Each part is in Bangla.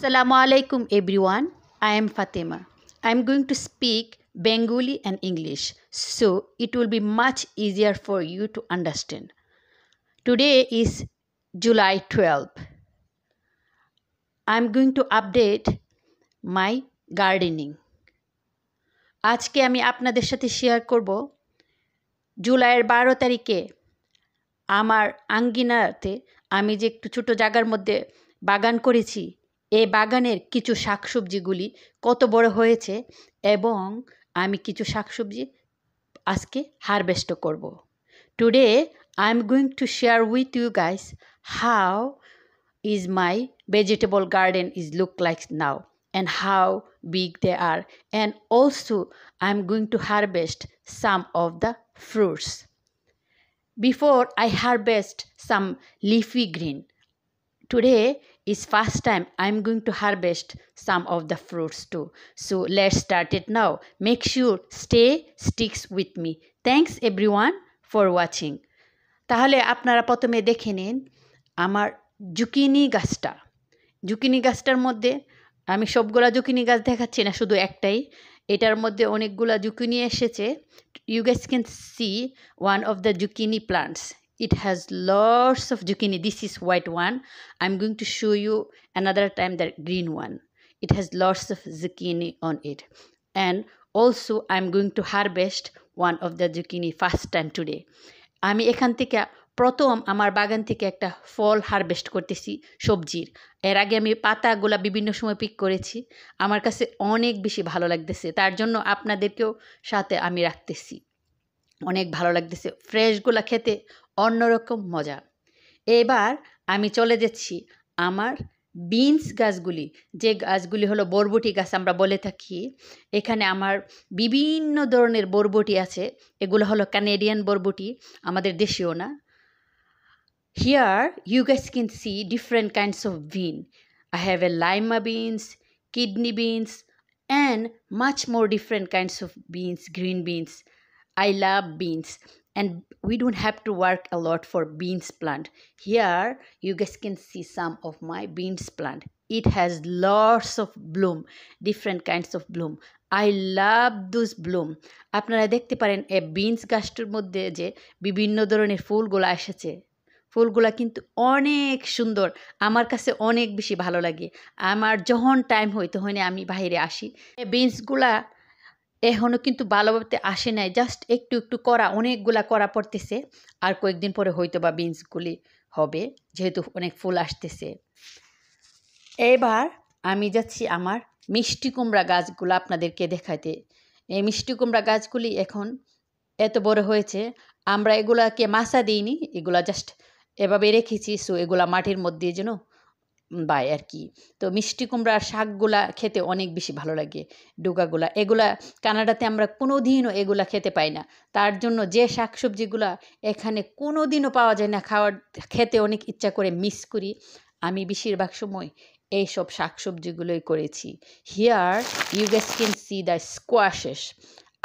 Assalamu alaikum everyone. I am Fatima. I am going to speak Bengali and English so it will be much easier for you to understand. Today is July 12th. I am going to update my gardening. আজকে আমি আপনাদের সাথে শেয়ার করব জুলাইয়ের বারো তারিখে আমার আঙ্গিনাতে আমি যে একটু ছোটো জায়গার মধ্যে বাগান করেছি এ বাগানের কিছু শাকসবজিগুলি কত বড় হয়েছে এবং আমি কিছু শাকসবজি আজকে হারভেস্ট করব today I am going to share with you guys how is my vegetable garden is look like now and how big they are and also I am going to harvest some of the fruits before I harvest some leafy green today is first time i'm going to harvest some of the fruits too so let's start it now make sure stay sticks with me thanks everyone for watching তাহলে আপনারা প্রথমে দেখে নিন আমার জুকিনি গাছটা জুকিনি গাছটার মধ্যে আমি সবগুলা জুকিনি গাছ দেখাচ্ছি না শুধু একটাই এটার মধ্যে অনেকগুলা জুকিনি এসেছে you guys can see one of the zucchini plants it has lots of zucchini this is white one i'm going to show you another time the green one it has lots of zucchini on it and also i'm going to harvest one of the zucchini first time today আমি এখান থেকে প্রথম আমার বাগান থেকে একটা ফল হারভেস্ট করতেছি সবজির এর আগে আমি পাতাগুলা বিভিন্ন সময় পিক করেছি আমার কাছে অনেক বেশি ভালো লাগতেছে তার জন্য আপনাদেরকেও সাথে আমি রাখতেছি অনেক ভালো লাগতেছে ফ্রেশগুলো খেতে অন্যরকম মজা এবার আমি চলে যাচ্ছি আমার বিনস গাছগুলি যে গাছগুলি হলো বরবটি গাছ আমরা বলে থাকি এখানে আমার বিভিন্ন ধরনের বরবটি আছে এগুলো হলো কানেডিয়ান বরবটি আমাদের দেশীয় না here you guys can see different kinds of bean I have a lima beans kidney beans and much more different kinds of beans green beans I love beans and we don't have to work a lot for beans plant here you guys can see some of my beans plant it has lots of bloom different kinds of bloom I love those bloom আপনারা দেখতে পারেন এ বিনস গাছটির মধ্যে যে বিভিন্ন ধরনের ফুলগুলো এসেছে ফুলগুলা কিন্তু অনেক সুন্দর আমার কাছে অনেক বেশি ভালো লাগে আমার যখন টাইম হয় তখন আমি বাইরে আসি বিনসগুলা এখনও কিন্তু ভালোভাবে আসে নাই জাস্ট একটু একটু করা অনেকগুলা করা পড়তেছে আর কয়েকদিন পরে হয়তো বা বিনসগুলি হবে যেহেতু অনেক ফুল আসতেছে এবার আমি যাচ্ছি আমার মিষ্টি কুমড়া গাছগুলো আপনাদেরকে দেখাতে এই মিষ্টি কুমড়া গাছগুলি এখন এত বড় হয়েছে আমরা এগুলাকে মাছা দিইনি এগুলা জাস্ট এভাবে রেখেছি সো এগুলা মাটির মধ্যে যেন বাই আর কি তো মিষ্টি কুমড়ার শাকগুলা খেতে অনেক বেশি ভালো লাগে ডোগাগুলা এগুলা কানাডাতে আমরা কোনো দিনও এগুলা খেতে পাই না তার জন্য যে শাক সবজিগুলা এখানে কোনো দিনও পাওয়া যায় না খাওয়ার খেতে অনেক ইচ্ছা করে মিস করি আমি বেশিরভাগ সময় এইসব সবজিগুলোই করেছি here you guys can see the squashes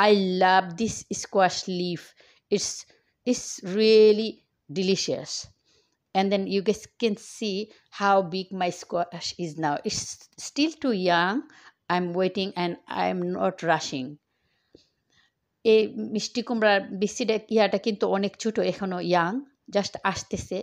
I love this squash leaf it's it's really delicious and then you guys can see how big my squash is now it's still too young i'm waiting and i'm not rushing এই মিষ্টি কুমড়ার বিচিটা ইয়াটা কিন্তু অনেক ছোট এখনও ইয়াং জাস্ট আসতেছে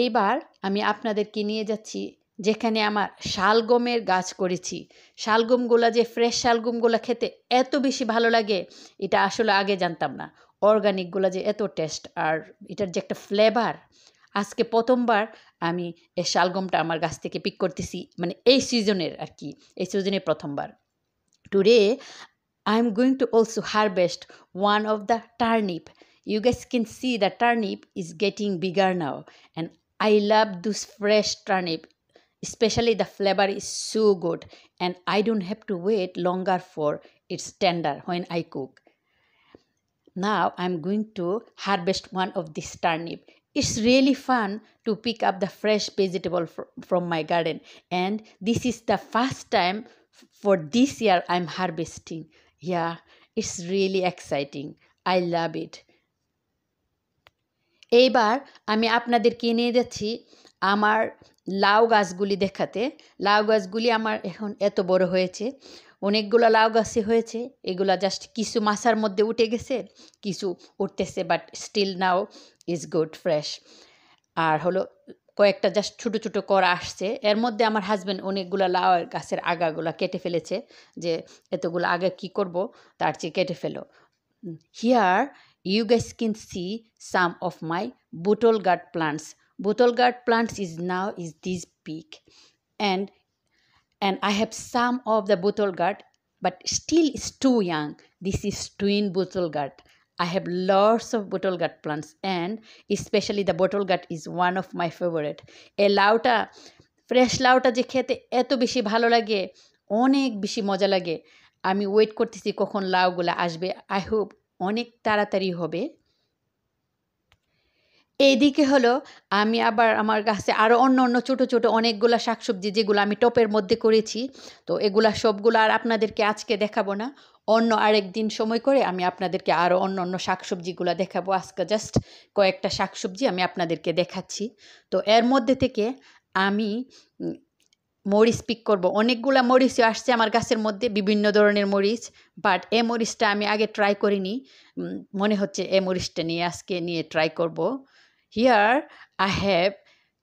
এইবার আমি আপনাদেরকে নিয়ে যাচ্ছি যেখানে আমার শালগমের গাছ করেছি শালগমগুলো যে ফ্রেশ শালগমগুলা খেতে এত বেশি ভালো লাগে এটা আসলে আগে জানতাম না অর্গানিকগুলো যে এত টেস্ট আর এটার যে একটা ফ্লেভার আজকে প্রথমবার আমি এই শালগমটা আমার গাছ থেকে পিক করতেছি মানে এই সিজনের আর কি এই সিজনের প্রথমবার today I am going to also harvest one of the turnip you guys can see the turnip is getting bigger now and I love those fresh turnip specially the flavour is so good and I don't have to wait longer for its standard when I cook Now I'm going to harvest one of this turnip. It's really fun to pick up the fresh vegetable fr from my garden and this is the first time for this year I'm harvesting. Yeah, it's really exciting. I love it. এইবার আমি আপনাদেরকে নিয়ে যাচ্ছি আমার লাউ গাছগুলি দেখাতে লাউ গাছগুলি আমার এখন এত বড় হয়েছে অনেকগুলো লাউ গাছে হয়েছে এগুলো জাস্ট কিছু মাসার মধ্যে উঠে গেছে কিছু উঠতেছে but still now is good fresh আর হলো কয়েকটা জাস্ট ছোটো ছোটো করা আসছে এর মধ্যে আমার হাজব্যান্ড অনেকগুলো লাউ গাছের আগাগুলো কেটে ফেলেছে যে এতগুলো আগে কি করব তার চেয়ে কেটে ফেলো here you guys can see some of my bottle gourd plants bottle gourd plants is now is this peak and and I have some of the bottle but still it's too young. This is twin bottle I have lots of bottle plants, and especially the bottle is one of my favorite. A lauta, fresh lauta, যে খেতে এত বেশি ভালো লাগে অনেক বেশি মজা লাগে আমি ওয়েট করতেছি কখন লাউগুলো আসবে আই হোপ অনেক তাড়াতাড়ি হবে এইদিকে হলো আমি আবার আমার গাছে আরও অন্য অন্য ছোটো ছোটো অনেকগুলো শাকসবজি যেগুলো আমি টপের মধ্যে করেছি তো এগুলা সবগুলো আর আপনাদেরকে আজকে দেখাবো না অন্য আরেক দিন সময় করে আমি আপনাদেরকে আরও অন্য অন্য শাকসবজিগুলো দেখাবো আজকে জাস্ট কয়েকটা শাকসবজি আমি আপনাদেরকে দেখাচ্ছি তো এর মধ্যে থেকে আমি মরিচ পিক করব অনেকগুলো মরিচও আসছে আমার গাছের মধ্যে বিভিন্ন ধরনের মরিচ বাট এ মরিচটা আমি আগে ট্রাই করিনি মনে হচ্ছে এ মরিচটা নিয়ে আজকে নিয়ে ট্রাই করব here i have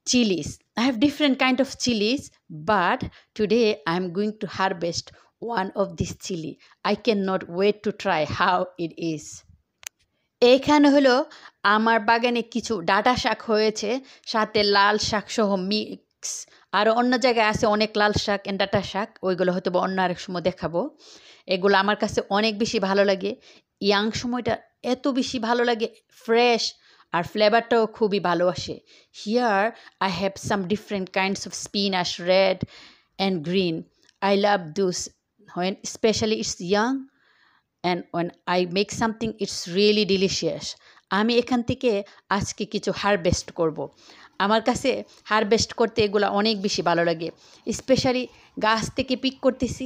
chilies i have different kind of chilies but today i'm going to harvest one of this chili i cannot wait to try how it is এইখানে হলো আমার বাগানে কিছু ডাটা শাক হয়েছে সাথে লাল শাক সহ মিক্স আর অন্য জায়গায় আছে অনেক লাল শাক অ্যান্ড ডাটা শাক ওইগুলো হয়তো বা অন্য আরেক সময় দেখাবো এগুলো আমার কাছে অনেক বেশি ভালো লাগে ইয়াং সময়টা এত বেশি ভালো লাগে ফ্রেশ আর ফ্লেভারটাও খুবই ভালো আসে here I have some different kinds of spinach red and green I love those when specially it's young and when I make something it's really delicious আমি এখান থেকে আজকে কিছু হারভেস্ট করব। আমার কাছে হারভেস্ট করতে এগুলো অনেক বেশি ভালো লাগে স্পেশালি গাছ থেকে পিক করতেছি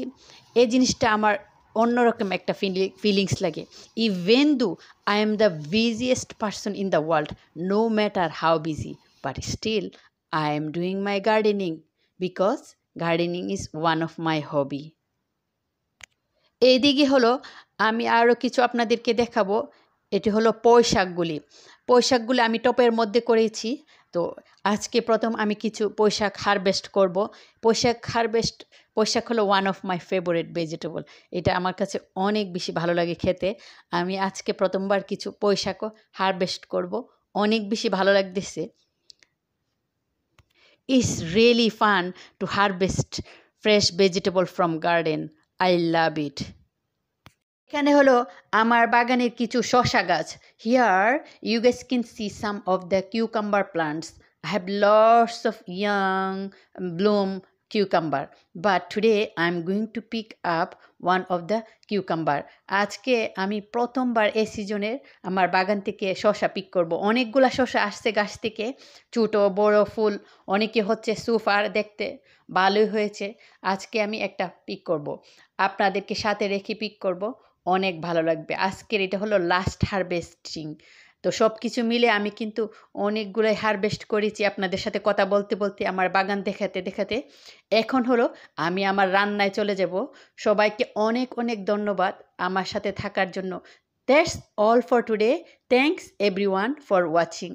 এই জিনিসটা আমার অন্যরকম একটা ফিলিংস লাগে even though I am the busiest person in the world no matter how busy but still I am doing my gardening because gardening is one of my hobby এইদিকে হলো আমি আরও কিছু আপনাদেরকে দেখাবো এটি হলো পয়শাকগুলি পয়শাকগুলি আমি টপের মধ্যে করেছি তো আজকে প্রথম আমি কিছু পয়শাক হারভেস্ট করব পোশাক হারভেস্ট পৈশাক হলো one of my favourite vegetable এটা আমার কাছে অনেক বেশি ভালো লাগে খেতে আমি আজকে প্রথমবার কিছু পৈশাকও হারভেস্ট করব অনেক বেশি ভালো লাগতেছে it's really fun to harvest fresh vegetable from garden I love it এখানে হলো আমার বাগানের কিছু শশা গাছ here you guys can see some of the cucumber plants I have lots of young bloom cucumber but today I am going to pick up one of the cucumber আজকে আমি প্রথমবার এ সিজনের আমার বাগান থেকে শশা পিক করব অনেকগুলা শশা আসছে গাছ থেকে ছোটো বড় ফুল অনেকে হচ্ছে সুফার দেখতে ভালোই হয়েছে আজকে আমি একটা পিক করব। আপনাদেরকে সাথে রেখে পিক করব অনেক ভালো লাগবে আজকের এটা হলো লাস্ট হারভেস্টিং তো সব কিছু মিলে আমি কিন্তু অনেকগুলোই হারভেস্ট করেছি আপনাদের সাথে কথা বলতে বলতে আমার বাগান দেখাতে দেখাতে এখন হলো আমি আমার রান্নায় চলে যাব সবাইকে অনেক অনেক ধন্যবাদ আমার সাথে থাকার জন্য that's all for today thanks everyone for watching